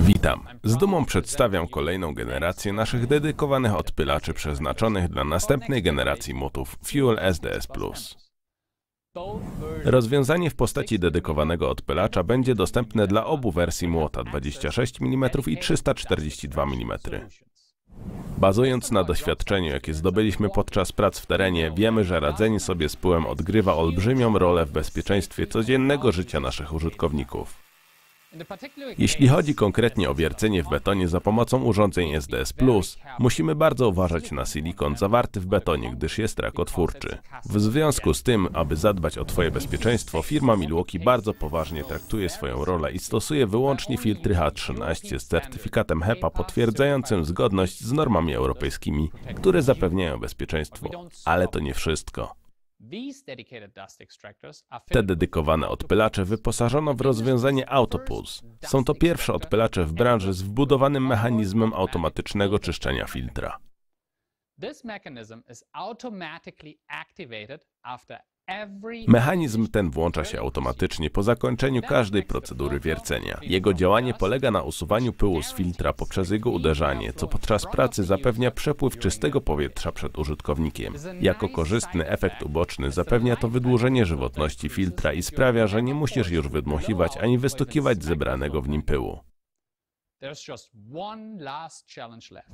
Witam. Z dumą przedstawiam kolejną generację naszych dedykowanych odpylaczy przeznaczonych dla następnej generacji motów Fuel SDS+. Rozwiązanie w postaci dedykowanego odpylacza będzie dostępne dla obu wersji młota 26 mm i 342 mm. Bazując na doświadczeniu, jakie zdobyliśmy podczas prac w terenie, wiemy, że radzenie sobie z pyłem odgrywa olbrzymią rolę w bezpieczeństwie codziennego życia naszych użytkowników. Jeśli chodzi konkretnie o wiercenie w betonie za pomocą urządzeń SDS+, musimy bardzo uważać na silikon zawarty w betonie, gdyż jest rakotwórczy. W związku z tym, aby zadbać o Twoje bezpieczeństwo, firma Milwaukee bardzo poważnie traktuje swoją rolę i stosuje wyłącznie filtry H13 z certyfikatem HEPA potwierdzającym zgodność z normami europejskimi, które zapewniają bezpieczeństwo. Ale to nie wszystko. Te dedykowane odpylacze wyposażono w rozwiązanie Autopulse. Są to pierwsze odpylacze w branży z wbudowanym mechanizmem automatycznego czyszczenia filtra. This mechanism is automatically activated after Mechanizm ten włącza się automatycznie po zakończeniu każdej procedury wiercenia. Jego działanie polega na usuwaniu pyłu z filtra poprzez jego uderzanie, co podczas pracy zapewnia przepływ czystego powietrza przed użytkownikiem. Jako korzystny efekt uboczny zapewnia to wydłużenie żywotności filtra i sprawia, że nie musisz już wydmuchiwać ani wystukiwać zebranego w nim pyłu. There's just one last challenge left.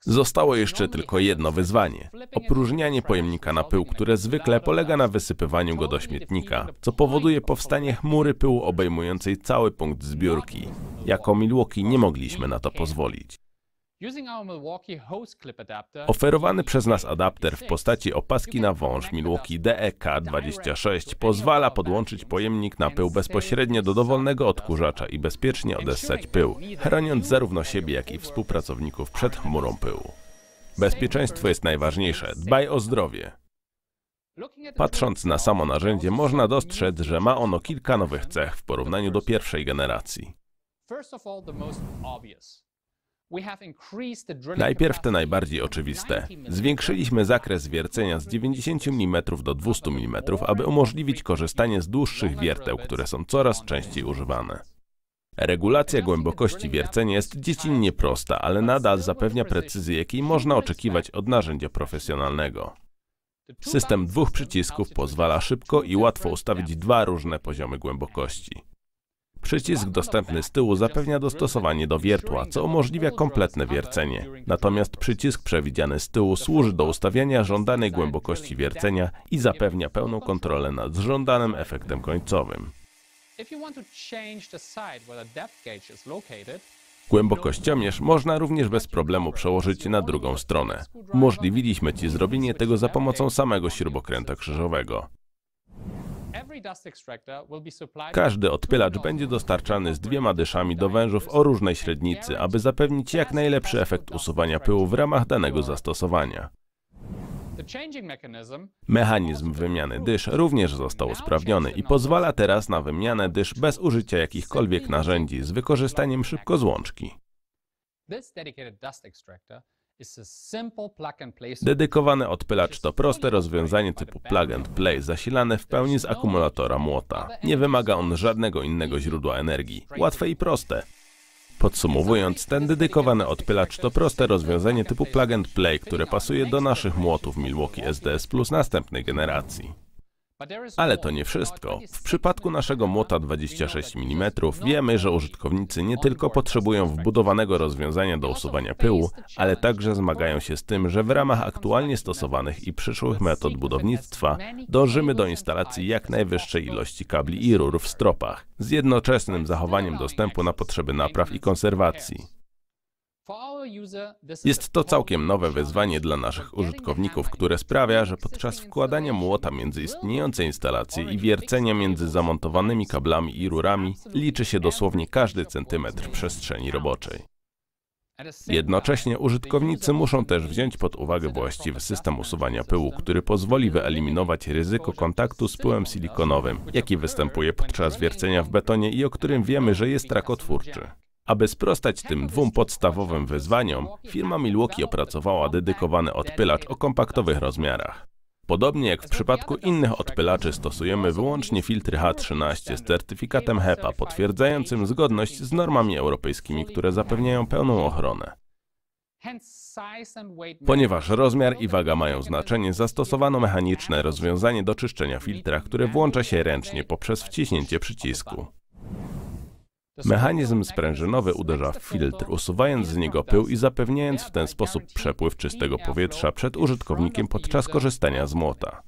Zostało jeszcze tylko jedno wyzwanie. Opróżnianie pojemnika na pył, które zwykle polega na wysypywaniu go do śmietnika, co powoduje powstanie chmury pyłu obejmującej cały punkt zbiórki. Jako Milwaukee nie mogliśmy na to pozwolić. Oferowany przez nas adapter w postaci opaski na wąż Milwaukee DEK26 pozwala podłączyć pojemnik na pył bezpośrednio do dowolnego odkurzacza i bezpiecznie odessać pył, chroniąc zarówno siebie, jak i współpracowników przed chmurą pyłu. Bezpieczeństwo jest najważniejsze. Dbaj o zdrowie. Patrząc na samo narzędzie, można dostrzec, że ma ono kilka nowych cech w porównaniu do pierwszej generacji. Najpierw te najbardziej oczywiste. Zwiększyliśmy zakres wiercenia z 90 mm do 200 mm, aby umożliwić korzystanie z dłuższych wierteł, które są coraz częściej używane. Regulacja głębokości wiercenia jest dziecinnie prosta, ale nadal zapewnia precyzję, jakiej można oczekiwać od narzędzia profesjonalnego. System dwóch przycisków pozwala szybko i łatwo ustawić dwa różne poziomy głębokości. Przycisk dostępny z tyłu zapewnia dostosowanie do wiertła, co umożliwia kompletne wiercenie. Natomiast przycisk przewidziany z tyłu służy do ustawiania żądanej głębokości wiercenia i zapewnia pełną kontrolę nad żądanym efektem końcowym. Głębokościomierz można również bez problemu przełożyć na drugą stronę. Umożliwiliśmy Ci zrobienie tego za pomocą samego śrubokręta krzyżowego. Każdy odpylacz będzie dostarczany z dwiema dyszami do wężów o różnej średnicy, aby zapewnić jak najlepszy efekt usuwania pyłu w ramach danego zastosowania. Mechanizm wymiany dysz również został usprawniony i pozwala teraz na wymianę dysz bez użycia jakichkolwiek narzędzi z wykorzystaniem szybkozłączki. Dedykowany odpylacz to proste rozwiązanie typu plug and play, zasilane w pełni z akumulatora młota. Nie wymaga on żadnego innego źródła energii. Łatwe i proste. Podsumowując, ten dedykowany odpylacz to proste rozwiązanie typu plug and play, które pasuje do naszych młotów Milwaukee SDS Plus następnej generacji. Ale to nie wszystko. W przypadku naszego młota 26 mm wiemy, że użytkownicy nie tylko potrzebują wbudowanego rozwiązania do usuwania pyłu, ale także zmagają się z tym, że w ramach aktualnie stosowanych i przyszłych metod budownictwa dążymy do instalacji jak najwyższej ilości kabli i rur w stropach, z jednoczesnym zachowaniem dostępu na potrzeby napraw i konserwacji. Jest to całkiem nowe wyzwanie dla naszych użytkowników, które sprawia, że podczas wkładania młota między istniejące instalacje i wiercenia między zamontowanymi kablami i rurami liczy się dosłownie każdy centymetr przestrzeni roboczej. Jednocześnie użytkownicy muszą też wziąć pod uwagę właściwy system usuwania pyłu, który pozwoli wyeliminować ryzyko kontaktu z pyłem silikonowym, jaki występuje podczas wiercenia w betonie i o którym wiemy, że jest rakotwórczy. Aby sprostać tym dwóm podstawowym wyzwaniom, firma Milwaukee opracowała dedykowany odpylacz o kompaktowych rozmiarach. Podobnie jak w przypadku innych odpylaczy stosujemy wyłącznie filtry H13 z certyfikatem HEPA potwierdzającym zgodność z normami europejskimi, które zapewniają pełną ochronę. Ponieważ rozmiar i waga mają znaczenie, zastosowano mechaniczne rozwiązanie do czyszczenia filtra, które włącza się ręcznie poprzez wciśnięcie przycisku. Mechanizm sprężynowy uderza w filtr, usuwając z niego pył i zapewniając w ten sposób przepływ czystego powietrza przed użytkownikiem podczas korzystania z młota.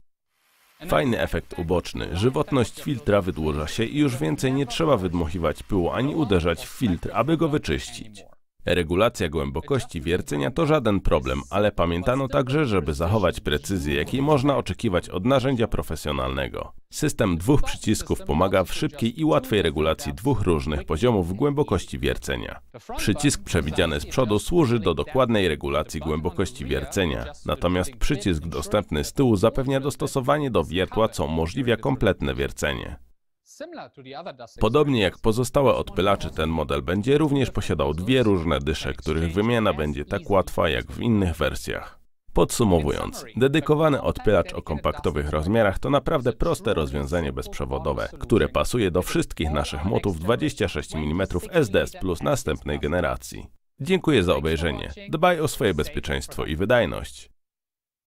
Fajny efekt uboczny. Żywotność filtra wydłuża się i już więcej nie trzeba wydmuchiwać pyłu ani uderzać w filtr, aby go wyczyścić. Regulacja głębokości wiercenia to żaden problem, ale pamiętano także, żeby zachować precyzję, jakiej można oczekiwać od narzędzia profesjonalnego. System dwóch przycisków pomaga w szybkiej i łatwej regulacji dwóch różnych poziomów głębokości wiercenia. Przycisk przewidziany z przodu służy do dokładnej regulacji głębokości wiercenia, natomiast przycisk dostępny z tyłu zapewnia dostosowanie do wiertła, co umożliwia kompletne wiercenie. Podobnie jak pozostałe odpylacze, ten model będzie również posiadał dwie różne dysze, których wymiana będzie tak łatwa jak w innych wersjach. Podsumowując, dedykowany odpylacz o kompaktowych rozmiarach to naprawdę proste rozwiązanie bezprzewodowe, które pasuje do wszystkich naszych motów 26 mm SDS plus następnej generacji. Dziękuję za obejrzenie. Dbaj o swoje bezpieczeństwo i wydajność.